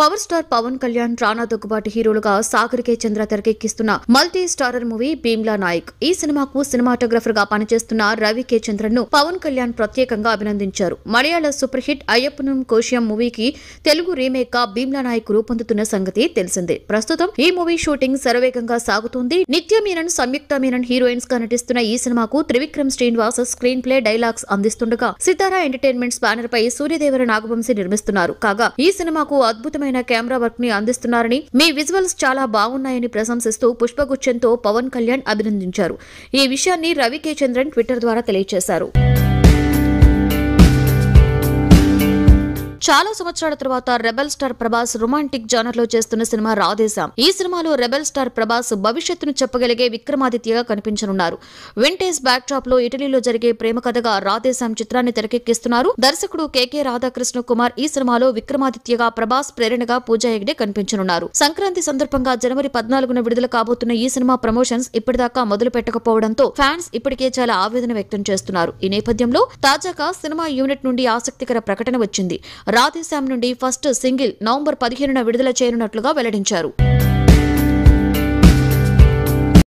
power star Pawan Kalyan Rana Daggubati హీరోలుగా సాగర్ కే చంద్ర తెరకెక్కిస్తున్న multi starrer movie Bheemla Nayak ఈ సినిమాకు సినిమాటోగ్రఫర్ గా పనిచేస్తున్న రవి కే చంద్రన్ ను పవన్ కళ్యాణ్ ప్రత్యేకంగా అభినందించారు మలయాళ సూపర్ హిట్ అయ్యప్పనం కోశియం మూవీకి తెలుగు రీమేక్ గా భీమ్లా నాయక్ రూపొందుతున్న సంగతి తెలిసిందే ప్రస్తుతం ఈ మూవీ షూటింగ్ శరవేగంగా సాగుతుంది నిత్య మీనన్ సంయుక్త మీనన్ హీరోయిన్స్ గా నటిస్తున్న ఈ సినిమాకు Trivikram Srinivas screenplay dialogues అందిస్తుండగా సితారా ఎంటర్టైన్మెంట్స్ బ్యానర్ పై సూర్యదేవర నాగవంశి నిర్మిస్తున్నారు కాగా ఈ సినిమాకు అద్భుతమైన అద్భుతమైన కెమెరా వర్క్ ని అందిస్తున్నారని మీ విజువల్స్ చాలా బాగున్నాయని ప్రశంసిస్తూ పుష్పగుచ్చంతో పవన్ కళ్యాణ్ అభినందించారు ఈ విషయాన్ని రవి కే చంద్రన్ ట్విట్టర్ ద్వారా తెలియజేశారు చాలా సంవత్సరాల తర్వాత rebel star Prabhas romantic genre లో చేస్తున్న సినిమా రాధేశాం ఈ సినిమాలో రెబల్ స్టార్ ప్రభాస్ భవిష్యత్తును చెప్పగలిగే విక్రమాదిత్యగా కనిపించనున్నారు వింటేజ్ బ్యాక్ డ్రాప్ లో ఇటలీలో జరిగే ప్రేమ కథగా రాధేశాం చిత్రాన్ని తెరకెక్కిస్తున్నారు దర్శకుడు కెకే రాధాకృష్ణ కుమార్ ఈ సినిమాలో విక్రమాదిత్యగా ప్రభాస్ ప్రేరణగా పూజా హెగ్డే కనిపించనున్నారు సంక్రాంతి సందర్భంగా జనవరి పద్నాలుగున విడుదల కాబోతున్న ఈ సినిమా ప్రమోషన్స్ ఇప్పటిదాకా మొదలు పెట్టకపోవడంతో ఫ్యాన్స్ ఇప్పటికే చాలా ఆవేదన వ్యక్తం చేస్తున్నారు ఈ నేపథ్యంలో తాజాగా సినిమా యూనిట్ నుండి ఆసక్తికర ప్రకటన వచ్చింది రాధేశ్యామ్ నుండి ఫస్ట్ సింగిల్ నవంబర్ పదిహేనున విడుదల చేయనున్నట్లుగా వెల్లడించారు